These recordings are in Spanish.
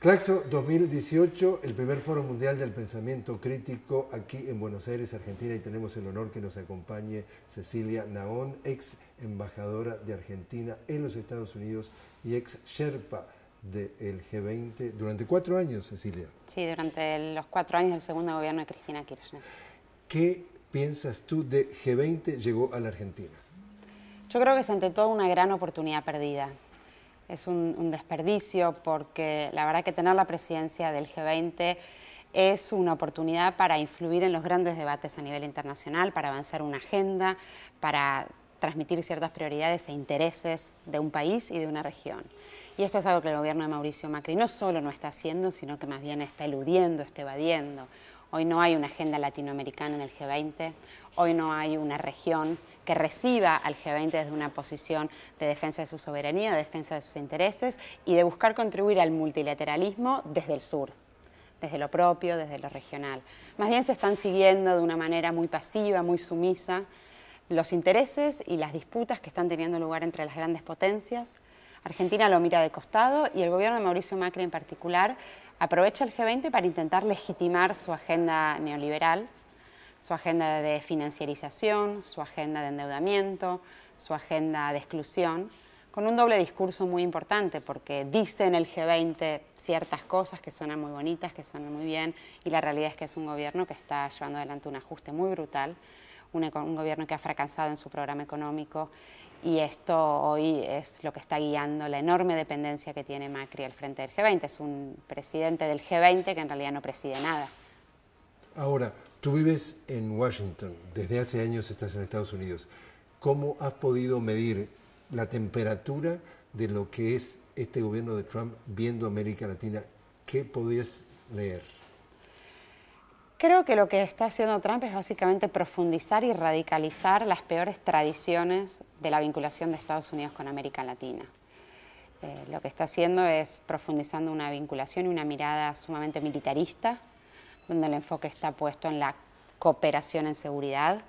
Claxo 2018, el primer foro mundial del pensamiento crítico aquí en Buenos Aires, Argentina, y tenemos el honor que nos acompañe Cecilia Naón, ex embajadora de Argentina en los Estados Unidos y ex Sherpa del G20 durante cuatro años, Cecilia. Sí, durante los cuatro años del segundo gobierno de Cristina Kirchner. ¿Qué piensas tú de G20 llegó a la Argentina? Yo creo que es ante todo una gran oportunidad perdida es un, desperdicio porque la verdad que tener la presidencia del G20 es una oportunidad para influir en los grandes debates a nivel internacional, para avanzar una agenda, para transmitir ciertas prioridades e intereses de un país y de una región. Y esto es algo que el gobierno de Mauricio Macri no solo no está haciendo, sino que más bien está eludiendo, está evadiendo. Hoy no hay una agenda latinoamericana en el G20, hoy no hay una región que reciba al G20 desde una posición de defensa de su soberanía, de defensa de sus intereses y de buscar contribuir al multilateralismo desde el sur desde lo propio, desde lo regional. Más bien se están siguiendo de una manera muy pasiva, muy sumisa, los intereses y las disputas que están teniendo lugar entre las grandes potencias. Argentina lo mira de costado y el gobierno de Mauricio Macri en particular aprovecha el G20 para intentar legitimar su agenda neoliberal su agenda de financiarización, su agenda de endeudamiento, su agenda de exclusión, con un doble discurso muy importante, porque dice en el G20 ciertas cosas que suenan muy bonitas, que suenan muy bien, y la realidad es que es un gobierno que está llevando adelante un ajuste muy brutal, un, un gobierno que ha fracasado en su programa económico, y esto hoy es lo que está guiando la enorme dependencia que tiene Macri al frente del G20. Es un presidente del G20 que en realidad no preside nada. Ahora, tú vives en Washington, desde hace años estás en Estados Unidos. ¿Cómo has podido medir la temperatura de lo que es este gobierno de Trump viendo América Latina? ¿Qué podías leer? Creo que lo que está haciendo Trump es básicamente profundizar y radicalizar las peores tradiciones de la vinculación de Estados Unidos con América Latina. Eh, lo que está haciendo es profundizando una vinculación y una mirada sumamente militarista donde el enfoque está puesto en la cooperación en seguridad,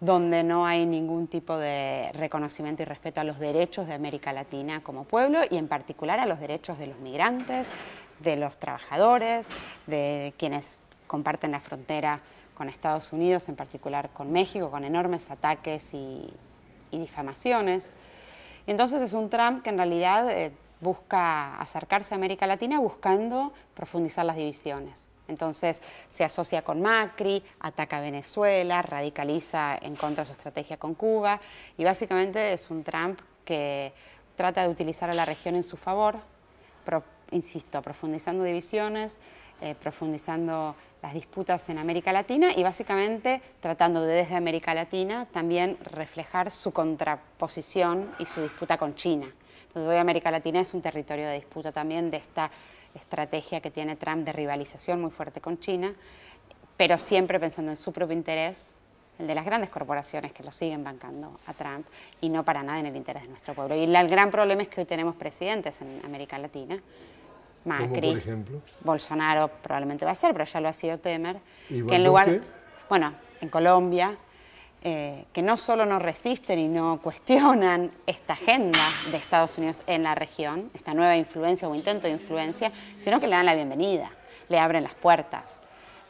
donde no hay ningún tipo de reconocimiento y respeto a los derechos de América Latina como pueblo y en particular a los derechos de los migrantes, de los trabajadores, de quienes comparten la frontera con Estados Unidos, en particular con México, con enormes ataques y, difamaciones. Entonces es un Trump que en realidad eh, busca acercarse a América Latina buscando profundizar las divisiones. Entonces se asocia con Macri, ataca a Venezuela, radicaliza en contra de su estrategia con Cuba y básicamente es un Trump que trata de utilizar a la región en su favor, insisto, profundizando divisiones, eh, profundizando las disputas en América Latina y básicamente tratando de desde América Latina también reflejar su contraposición y su disputa con China. Entonces hoy América Latina es un territorio de disputa también de esta estrategia que tiene Trump de rivalización muy fuerte con China, pero siempre pensando en su propio interés, el de las grandes corporaciones que lo siguen bancando a Trump y no para nada en el interés de nuestro pueblo. Y el gran problema es que hoy tenemos presidentes en América Latina. Macri, Bolsonaro probablemente va a ser, pero ya lo ha sido Temer, que en lugar, bueno, en Colombia, eh, que no solo no resisten y no cuestionan esta agenda de Estados Unidos en la región, esta nueva influencia o intento de influencia, sino que le dan la bienvenida, le abren las puertas.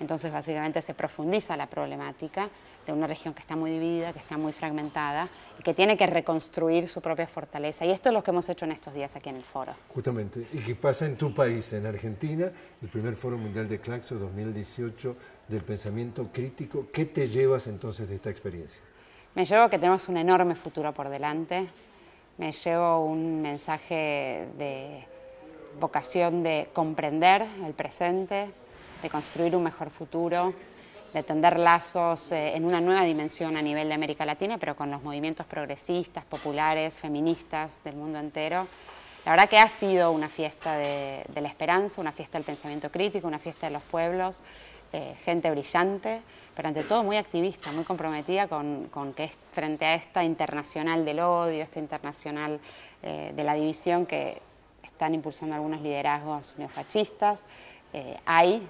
Entonces, básicamente se profundiza la problemática de una región que está muy dividida, que está muy fragmentada y que tiene que reconstruir su propia fortaleza. Y esto es lo que hemos hecho en estos días aquí en el foro. Justamente. ¿Y qué pasa en tu país, en Argentina? El primer Foro Mundial de Claxo 2018 del pensamiento crítico. ¿Qué te llevas entonces de esta experiencia? Me llevo que tenemos un enorme futuro por delante. Me llevo un mensaje de vocación de comprender el presente, de construir un mejor futuro, de tender lazos eh, en una nueva dimensión a nivel de América Latina, pero con los movimientos progresistas, populares, feministas del mundo entero. La verdad que ha sido una fiesta de, la esperanza, una fiesta del pensamiento crítico, una fiesta de los pueblos, eh, gente brillante, pero ante todo muy activista, muy comprometida con, que es frente a esta internacional del odio, esta internacional eh, de la división que están impulsando algunos liderazgos neofascistas, hay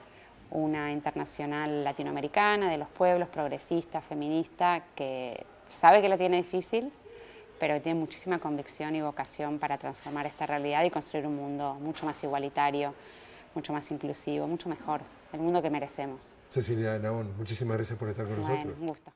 una internacional latinoamericana, de los pueblos, progresista, feminista, que sabe que la tiene difícil, pero tiene muchísima convicción y vocación para transformar esta realidad y construir un mundo mucho más igualitario, mucho más inclusivo, mucho mejor, el mundo que merecemos. Cecilia Naón, muchísimas gracias por estar con nosotros. Un gusto.